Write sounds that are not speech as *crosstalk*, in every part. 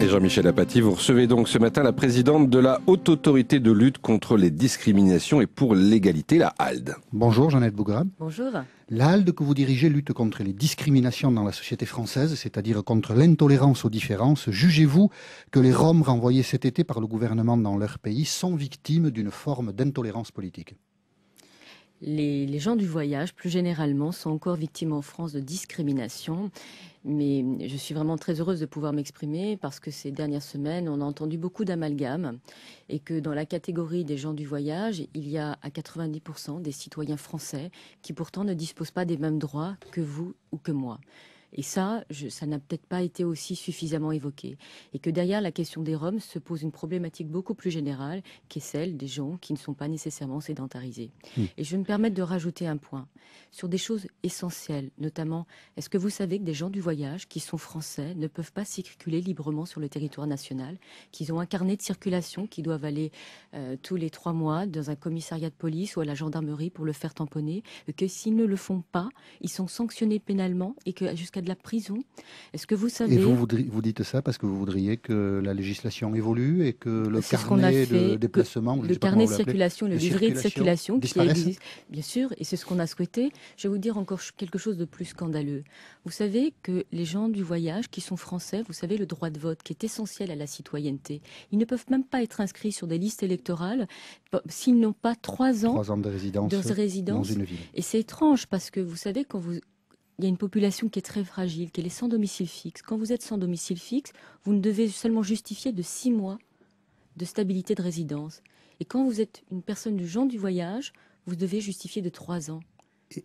Et Jean-Michel Apathy, vous recevez donc ce matin la présidente de la Haute Autorité de lutte contre les discriminations et pour l'égalité, la HALDE. Bonjour Jeannette Bougram. Bonjour. La HALDE que vous dirigez lutte contre les discriminations dans la société française, c'est-à-dire contre l'intolérance aux différences. Jugez-vous que les Roms renvoyés cet été par le gouvernement dans leur pays sont victimes d'une forme d'intolérance politique les, les, gens du voyage, plus généralement, sont encore victimes en France de discrimination. Mais je suis vraiment très heureuse de pouvoir m'exprimer parce que ces dernières semaines, on a entendu beaucoup d'amalgames et que dans la catégorie des gens du voyage, il y a à 90% des citoyens français qui pourtant ne disposent pas des mêmes droits que vous ou que moi. Et ça, ça n'a peut-être pas été aussi suffisamment évoqué. Et que derrière la question des Roms se pose une problématique beaucoup plus générale, qui est celle des gens qui ne sont pas nécessairement sédentarisés. Hmm. Et je vais me permettre de rajouter un point sur des choses essentielles, notamment, est-ce que vous savez que des gens du voyage qui sont français ne peuvent pas circuler librement sur le territoire national, qu'ils ont un carnet de circulation, qui doivent aller euh, tous les trois mois dans un commissariat de police ou à la gendarmerie pour le faire tamponner, que s'ils ne le font pas, ils sont sanctionnés pénalement et que jusqu'à de la prison. Est-ce que vous savez Et vous, vous dites ça parce que vous voudriez que la législation évolue et que le carnet de déplacement, le carnet de circulation, le livret de circulation qui existe, bien sûr, et c'est ce qu'on a souhaité. Je vais vous dire encore quelque chose de plus scandaleux. Vous savez que les gens du voyage qui sont français, vous savez, le droit de vote qui est essentiel à la citoyenneté, ils ne peuvent même pas être inscrits sur des listes électorales s'ils n'ont pas trois ans, résidence, de résidence. Dans une ville. Et c'est étrange parce que vous savez quand vous il y a une population qui est très fragile, qui est sans domicile fixe. Quand vous êtes sans domicile fixe, vous ne devez seulement justifier de six mois de stabilité de résidence. Et quand vous êtes une personne du genre du voyage, vous devez justifier de trois ans.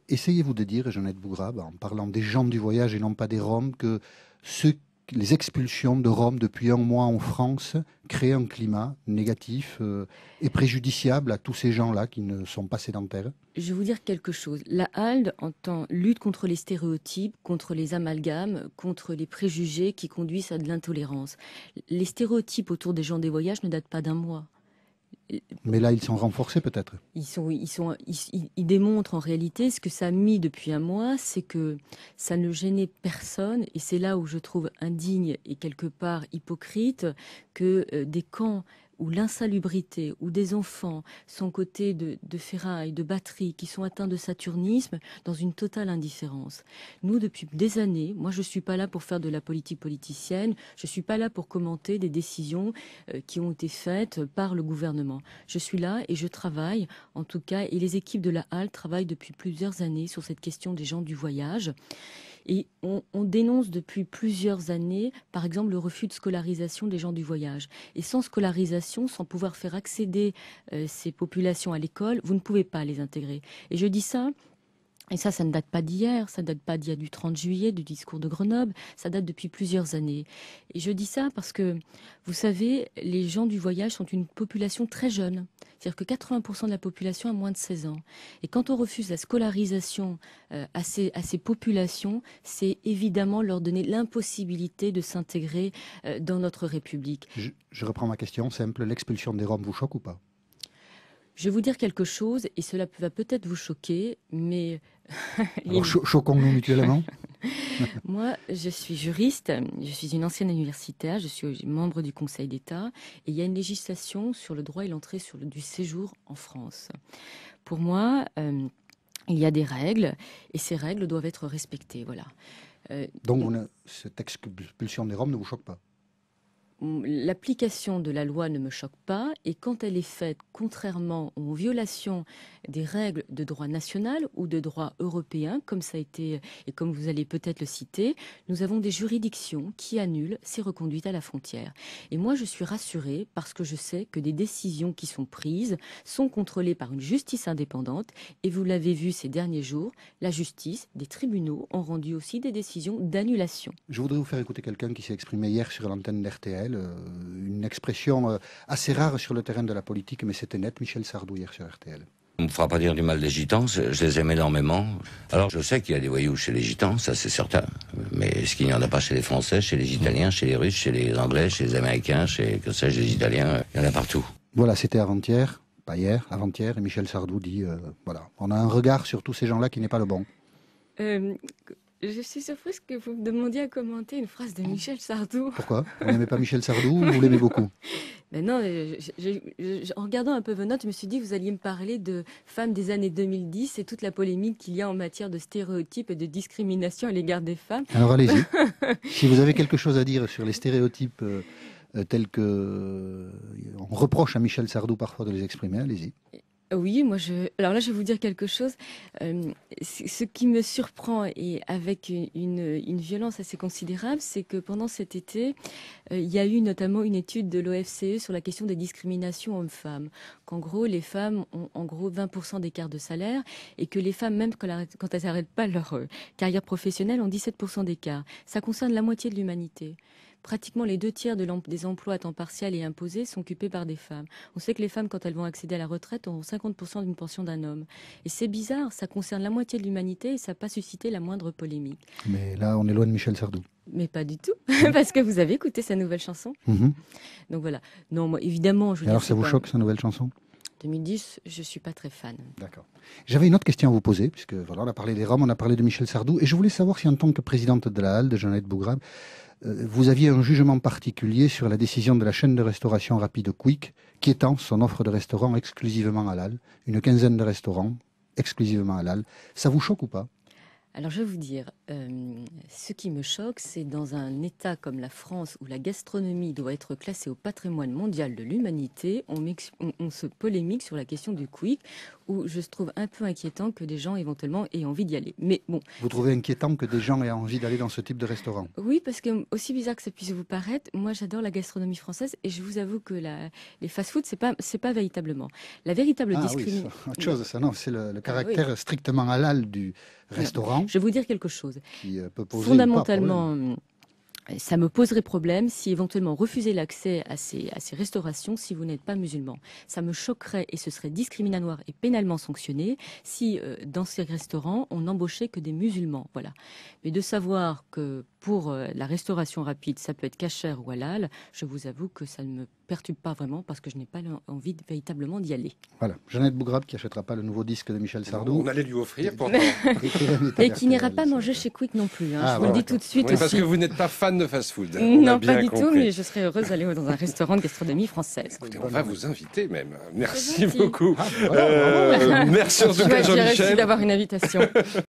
Essayez-vous de dire, de Bougrab, en parlant des gens du voyage et non pas des Roms, que ceux les expulsions de Rome depuis un mois en France créent un climat négatif euh, et préjudiciable à tous ces gens-là qui ne sont pas sédentaires Je vais vous dire quelque chose. La HALD entend lutte contre les stéréotypes, contre les amalgames, contre les préjugés qui conduisent à de l'intolérance. Les stéréotypes autour des gens des voyages ne datent pas d'un mois. Mais là, ils sont renforcés peut-être. Ils, sont, ils, sont, ils, démontrent en réalité ce que ça a mis depuis un mois, c'est que ça ne gênait personne. Et c'est là où je trouve indigne et quelque part hypocrite que euh, des camps où l'insalubrité, ou des enfants sont cotés de, de ferraille, de batterie, qui sont atteints de saturnisme, dans une totale indifférence. Nous, depuis des années, moi je ne suis pas là pour faire de la politique politicienne, je ne suis pas là pour commenter des décisions euh, qui ont été faites par le gouvernement. Je suis là et je travaille, en tout cas, et les équipes de la HAL travaillent depuis plusieurs années sur cette question des gens du voyage. Et on, dénonce depuis plusieurs années, par exemple, le refus de scolarisation des gens du voyage. Et sans scolarisation, sans pouvoir faire accéder euh, ces populations à l'école, vous ne pouvez pas les intégrer. Et je dis ça et ça, ça ne date pas d'hier, ça ne date pas d'il y a du 30 juillet, du discours de Grenoble, ça date depuis plusieurs années. Et je dis ça parce que, vous savez, les gens du voyage sont une population très jeune. C'est-à-dire que 80% de la population a moins de 16 ans. Et quand on refuse la scolarisation euh, à, ces, populations, c'est évidemment leur donner l'impossibilité de s'intégrer euh, dans notre République. Je, je reprends ma question simple, l'expulsion des Roms vous choque ou pas je vais vous dire quelque chose, et cela va peut-être vous choquer, mais... *laughs* Alors, choquons-nous mutuellement. *laughs* Moi, je suis juriste, je suis une ancienne universitaire, je suis membre du Conseil d'État, et il y a une législation sur le droit et l'entrée le, du séjour en France. Pour moi, euh, il y a des règles, et ces règles doivent être respectées, voilà. Euh, Donc, cette ce texte expulsion des Roms ne vous choque pas l'application de la loi ne me choque pas et quand elle est faite contrairement aux violations des règles de droit national ou de droit européen, comme ça a été et comme vous allez peut-être le citer, nous avons des juridictions qui annulent ces reconduites à la frontière. Et moi, je suis rassurée parce que je sais que des décisions qui sont prises sont contrôlées par une justice indépendante et vous l'avez vu ces derniers jours, la justice, des tribunaux ont rendu aussi des décisions d'annulation. Je voudrais vous faire écouter quelqu'un qui s'est exprimé hier sur l'antenne d'RTL euh, une expression euh, assez rare sur le terrain de la politique, mais c'était net, Michel Sardou hier sur RTL. On ne me fera pas dire du mal des gitans, je les aime énormément. Alors je sais qu'il y a des voyous chez les gitans, ça c'est certain. Mais est-ce qu'il n'y en a pas chez les Français, chez les Italiens, chez les Russes, chez les Anglais, chez les Américains, chez que sais-je, les Italiens euh, Il y en a partout. Voilà, c'était avant-hier, pas hier, avant-hier, et Michel Sardou dit voilà, on a un regard sur tous ces gens-là qui n'est pas le bon. Je suis surprise que vous me demandiez à commenter une phrase de Michel Sardou. Pourquoi Vous n'aimez pas Michel Sardou ou vous l'aimez beaucoup *laughs* ben non, en regardant un peu vos notes, je me suis dit que vous alliez me parler de femmes des années 2010 et toute la polémique qu'il y a en matière de stéréotypes et de discrimination à l'égard des femmes. Alors allez-y. *laughs* si vous avez quelque chose à dire sur les stéréotypes euh, euh, tels que euh, on reproche à Michel Sardou parfois de les exprimer, allez-y. Oui, moi je. Alors là, je vais vous dire quelque chose. Euh, ce qui me surprend et avec une, violence assez considérable, c'est que pendant cet été, euh, il y a eu notamment une étude de l'OFCE sur la question des discriminations hommes-femmes. Qu'en gros, les femmes ont en gros 20% d'écart de salaire et que les femmes, même quand elles n'arrêtent pas leur euh, carrière professionnelle, ont 17% d'écart. Ça concerne la moitié de l'humanité pratiquement les deux tiers des emplois à temps partiel et imposés sont occupés par des femmes. On sait que les femmes, quand elles vont accéder à la retraite, ont 50% d'une pension d'un homme. Et c'est bizarre, ça concerne la moitié de l'humanité et ça n'a pas suscité la moindre polémique. Mais là, on est loin de Michel Sardou. Mais pas du tout, *laughs* parce que vous avez écouté sa nouvelle chanson. Mhm. Donc voilà. Non, évidemment, je. Alors, ça vous choque, sa nouvelle chanson 2010, je suis pas très fan. D'accord. J'avais une autre question à vous poser, puisque voilà, on a parlé des Roms, on a parlé de Michel Sardou, et je voulais savoir si en tant que présidente de la Halle, de Jeannette Bougrabe, euh, vous aviez un jugement particulier sur la décision de la chaîne de restauration rapide Quick, qui étend son offre de restaurants exclusivement à l'al une quinzaine de restaurants exclusivement à l'al Ça vous choque ou pas alors je vais vous dire, euh, ce qui me choque, c'est dans un État comme la France où la gastronomie doit être classée au patrimoine mondial de l'humanité, on, on, se polémique sur la question du quick, où je trouve un peu inquiétant que des gens éventuellement aient envie d'y aller. Mais bon. Vous trouvez inquiétant que des gens aient envie d'aller dans ce type de restaurant Oui, parce que mm, aussi bizarre que ça puisse vous paraître, moi j'adore la gastronomie française et je vous avoue que la, les fast-foods c'est pas c'est pas véritablement la véritable ah, discrimination. *laughs* autre chose, ça non, c'est le, ah caractère strictement halal du restaurant. je vais vous dire quelque chose. Qui euh, peut poser Fondamentalement. Mm, ça me poserait problème si éventuellement refuser l'accès à ces, à restaurations si vous n'êtes pas musulman. Ça me choquerait et ce serait discriminatoire et pénalement sanctionné si euh, dans ces restaurants on n'embauchait que des musulmans. Voilà. Mais de savoir que pour euh, la restauration rapide ça peut être cachère ou halal, je vous avoue que ça ne me perturbe pas vraiment parce que je n'ai pas envie véritablement d'y aller. Voilà, Jeannette Bougrab qui n'achètera pas le nouveau disque de Michel Sardou. On allait lui offrir pour et qui n'ira pas manger chez Quick non plus. Hein. Ah, je vous le dis tout de suite. Parce que vous n'êtes pas fan de fast-food. *laughs* Non, pas du tout, mais je serais heureuse d'aller dans un restaurant de gastronomie française. on va vous inviter même. Merci beaucoup. Ah, euh, merci en tout cas Jean-Michel. d'avoir une invitation. *laughs*